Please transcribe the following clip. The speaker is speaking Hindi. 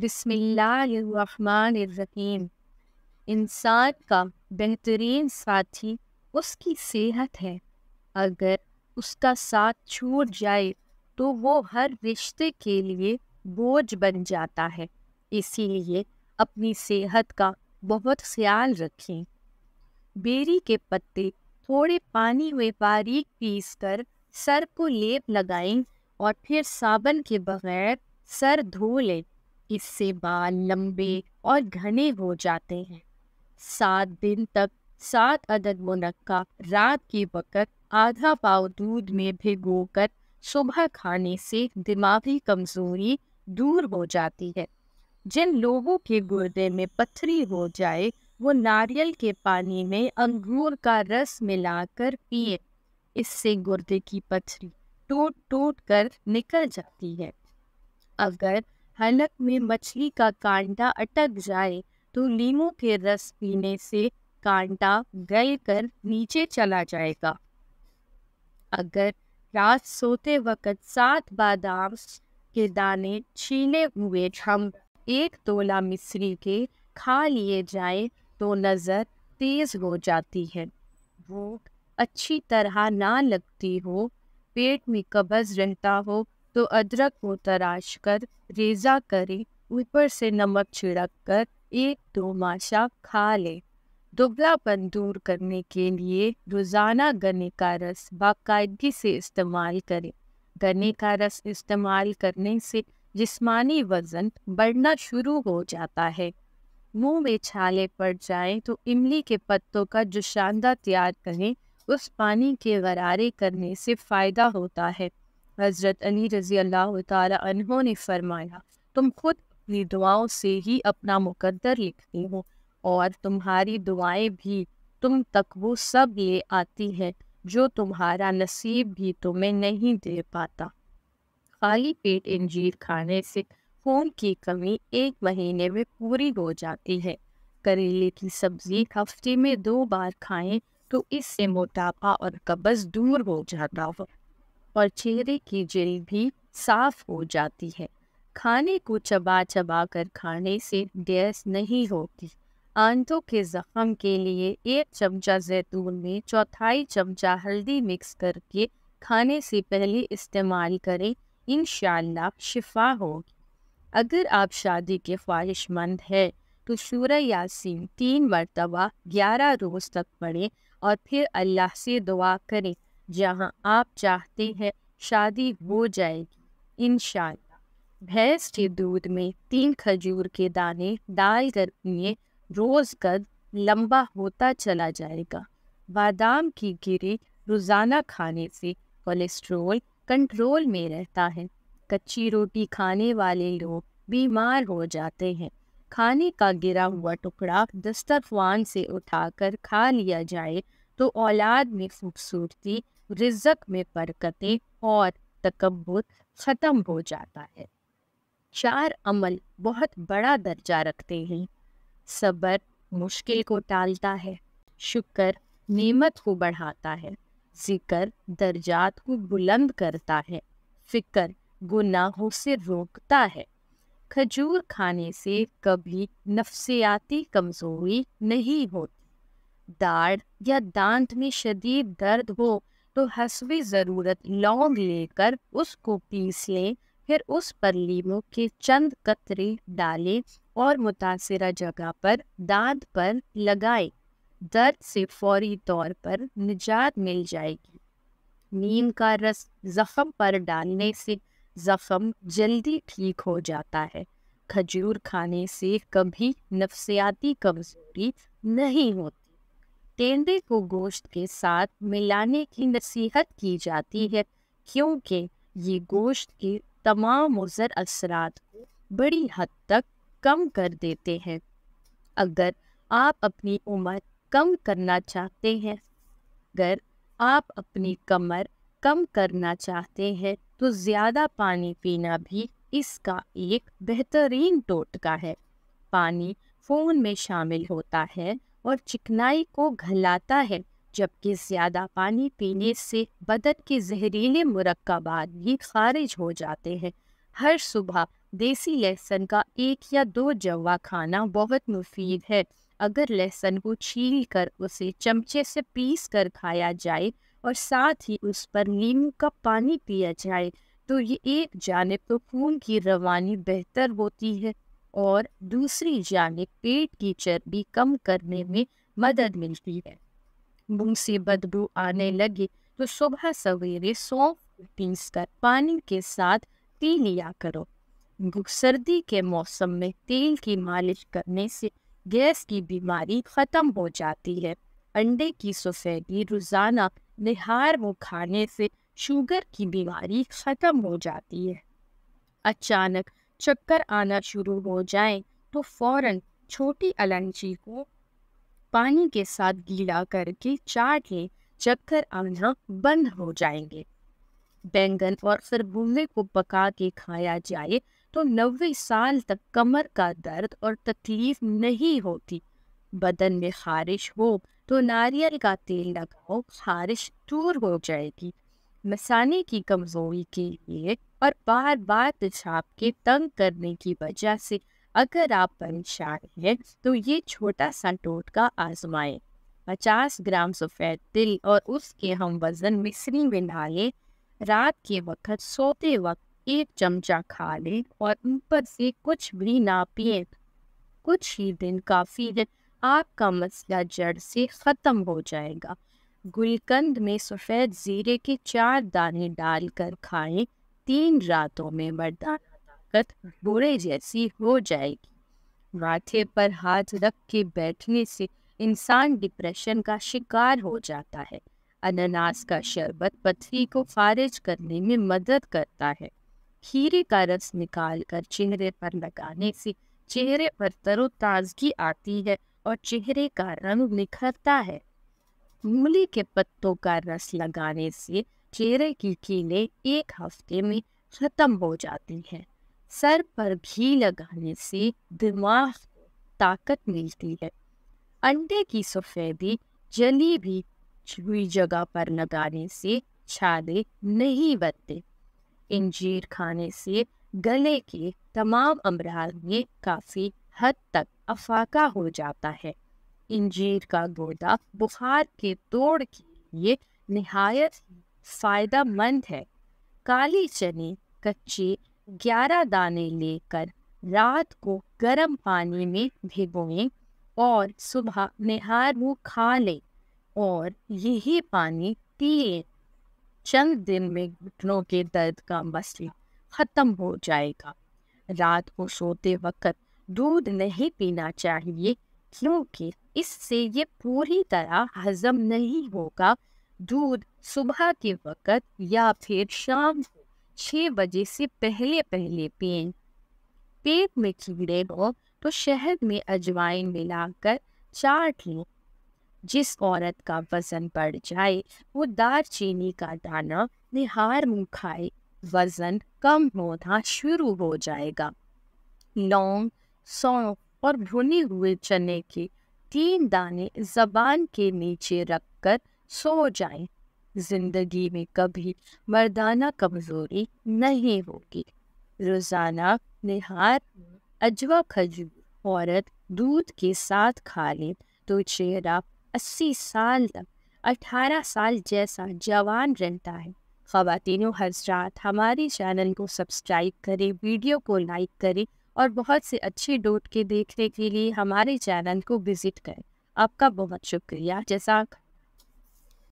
बिस्मिल्लाहमानिर्रहीम इंसान का बेहतरीन साथी उसकी सेहत है अगर उसका साथ छूट जाए तो वो हर रिश्ते के लिए बोझ बन जाता है इसीलिए अपनी सेहत का बहुत ख्याल रखें बेरी के पत्ते थोड़े पानी में बारीक पीस कर सर को लेप लगाएं और फिर साबन के बगैर सर धो लें इससे बाल लंबे हम्म। और घने हो जाते हैं सात दिन तक सात अदद मुनक्का रात के वक़्त आधा पाव दूध में भिगो कर सुबह खाने से दिमागी कमजोरी दूर हो जाती है जिन लोगों के गुर्दे में पथरी हो जाए वो नारियल के पानी में अंगूर का रस मिलाकर पिए इससे गुर्दे की पथरी टूट टूट कर निकल जाती है अगर हलक में मछली का कांटा अटक जाए तो नींबू के रस पीने से कांटा गल कर नीचे चला जाएगा अगर रात सोते वक्त सात बादाम के दाने छीने हुए हम एक तोला मिश्री के खा लिए जाए तो नज़र तेज़ हो जाती है भूख अच्छी तरह ना लगती हो पेट में कब्ज़ रहता हो तो अदरक को तराश कर रेजा करें ऊपर से नमक छिड़क कर एक दो माशा खा लें दुबलापन दूर करने के लिए रोज़ाना गन्ने का रस बाकायदगी से इस्तेमाल करें गन्ने का रस इस्तेमाल करने से जिस्मानी वज़न बढ़ना शुरू हो जाता है मुंह में छाले पड़ जाए तो इमली के पत्तों का जुशानदा तैयार करें उस पानी के गरारे करने से फ़ायदा होता है हज़रत अली रज़ी अल्लाह तहों ने फरमाया तुम खुद अपनी दुआओं से ही अपना मुकद्दर लिखती हो और तुम्हारी दुआएं भी तुम तक वो सब ले आती हैं जो तुम्हारा नसीब भी तुम्हें नहीं दे पाता खाली पेट इंजीर खाने से खून की कमी एक महीने में पूरी हो जाती है करेले की सब्जी हफ्ते में दो बार खाएं तो इससे मोटापा और कब्ज़ दूर हो जाता हो और चेहरे की जेल भी साफ हो जाती है खाने को चबा चबा कर खाने से गैस नहीं होती आंतों के जख्म के लिए एक चमचा जैतून में चौथाई चमचा हल्दी मिक्स करके खाने से पहले इस्तेमाल करें इन शिफा होगी अगर आप शादी के ख्वाहिशमंद हैं तो शुर यासीन तीन मरतबा ग्यारह रोज़ तक पढ़ें और फिर अल्लाह से दुआ करें जहाँ आप चाहते हम्म। हैं शादी हो जाएगी इन भैंस के हम्म। दूध में तीन खजूर के दाने डालकर उन्हें रोज कद लंबा होता चला जाएगा बादाम की गिरी रोज़ाना खाने से कोलेस्ट्रोल कंट्रोल में रहता है कच्ची रोटी खाने वाले लोग बीमार हो जाते हैं खाने का गिरा हुआ टुकड़ा दस्तरखान से उठाकर खा लिया जाए तो औलाद में खूबसूरती रिजक में बरकतें और तकबुर ख़त्म हो जाता है चार अमल बहुत बड़ा दर्जा रखते हैं सब्र मुश्किल को टालता है शुक्र नेमत को बढ़ाता है जिक्र दर्जात को बुलंद करता है फिक्र गुनाहों से रोकता है खजूर खाने से कभी नफसियाती कमजोरी नहीं होती दाढ़ या दांत में शदीद दर्द हो तो हसवी ज़रूरत लौंग लेकर उसको पीस लें फिर उस पर लीमू के चंद कतरे डालें और मुतासर जगह पर दांत पर लगाएं दर्द से फौरी तौर पर निजात मिल जाएगी नीम का रस जख्म पर डालने से जख्म जल्दी ठीक हो जाता है खजूर खाने से कभी नफसियाती कमजोरी नहीं होती टेंडे को गोश्त के साथ मिलाने की नसीहत की जाती है क्योंकि ये गोश्त के तमाम मुजर असरात को बड़ी हद तक कम कर देते हैं अगर आप अपनी उम्र कम करना चाहते हैं अगर आप अपनी कमर कम करना चाहते हैं तो ज़्यादा पानी पीना भी इसका एक बेहतरीन टोटका है पानी फ़ोन में शामिल होता है और चिकनाई को घलाता है जबकि ज़्यादा पानी पीने हम्म। से बदन के जहरीले मुरक्बात भी खारिज हो जाते हैं हर सुबह देसी लहसन का एक या दो जवा खाना बहुत मुफीद है अगर लहसन को छील कर उसे चमचे से पीस कर खाया जाए और साथ ही उस पर नींबू का पानी पिया जाए तो ये एक जानब तो खून की रवानी बेहतर होती है और दूसरी जाने पेट की चर्बी कम करने हम्म। में मदद मिलती है मुंह से बदबू आने लगे तो सुबह सवेरे सौंफ पीस कर पानी के साथ पी लिया करो सर्दी के मौसम में तेल की मालिश करने से गैस की बीमारी खत्म हो जाती है अंडे की सफेदी रोजाना निहार वो खाने से शुगर की बीमारी खत्म हो जाती है अचानक चक्कर आना शुरू हो जाए तो फौरन छोटी इलायची को पानी के साथ गीला करके चाट लें चक्कर आना बंद हो जाएंगे बैंगन और सरबुल्ले को पका के खाया जाए तो नब्बे साल तक कमर का दर्द और तकलीफ नहीं होती बदन में खारिश हो तो नारियल का तेल लगाओ खारिश दूर हो जाएगी मसाने की कमजोरी के लिए और बार बार पेशाब के तंग करने की वजह से अगर आप परेशान हैं तो ये छोटा सा टोटका आजमाएं 50 ग्राम सफ़ेद तिल और उसके हम वज़न मिश्री में डालें रात के वक्त सोते वक्त एक चमचा खा लें और ऊपर से कुछ भी ना पिए कुछ ही दिन काफ़ी है आपका मसला जड़ से ख़त्म हो जाएगा गुलकंद में सफ़ेद ज़ीरे के चार दाने डालकर खाएं तीन रातों में मर्दाना ताकत बुरे जैसी हो जाएगी माथे पर हाथ रख के बैठने से इंसान डिप्रेशन का शिकार हो जाता है अनानास का शरबत पथरी को खारिज करने में मदद करता है खीरे का रस निकाल कर चेहरे पर लगाने से चेहरे पर तरोताजगी आती है और चेहरे का रंग निखरता है मूली के पत्तों का रस लगाने से चेहरे की कीलें एक हफ्ते में खत्म हो जाती हैं सर पर घी लगाने से दिमाग को ताकत मिलती है अंडे की सफ़ेदी जली भी हुई जगह पर लगाने से छाले नहीं बनते इंजीर खाने से गले के तमाम अमराज में काफ़ी हद तक अफाका हो जाता है इंजीर का गोदा बुखार के तोड़ के लिए नहायत मंद है काली चने कच्चे ग्यारह दाने लेकर रात को गर्म पानी में भिगोएं और सुबह निहार मुँह खा लें और यही पानी पिए चंद दिन में घुटनों के दर्द का मसला ख़त्म हो जाएगा रात को सोते वक्त दूध नहीं पीना चाहिए क्योंकि इससे ये पूरी तरह हजम नहीं होगा दूध सुबह के वक़्त या फिर शाम को छः बजे से पहले पहले पिए पेट में कीड़े हो तो शहद में अजवाइन मिलाकर चाट लें जिस औरत का वजन बढ़ जाए वो दार चीनी का दाना निहार मुँह खाए वजन कम होना शुरू हो जाएगा लौंग सौंफ और भुने हुए चने के तीन दाने जबान के नीचे रखकर सो जाएं। जिंदगी में कभी मर्दाना कमजोरी नहीं होगी रोजाना निहार अजवा खजूर औरत दूध के साथ खा ले तो चेहरा अस्सी साल तक अठारह साल जैसा जवान रहता है खातिनों हजरात हमारे चैनल को सब्सक्राइब करें वीडियो को लाइक करें और बहुत से अच्छे डोट के देखने के लिए हमारे चैनल को विजिट करें आपका बहुत शुक्रिया जैसा